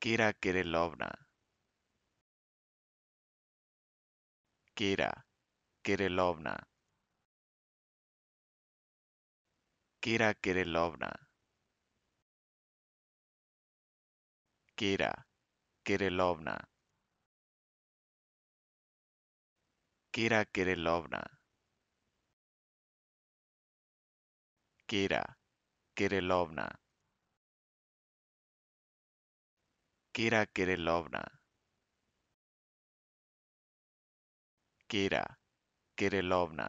Kira Kirillovna. Kira Kirillovna. Kira Kirillovna. Kira Kirillovna. Kira Kirillovna. Kira Kirillovna. Kira Kirillovna. Kira Kirillovna.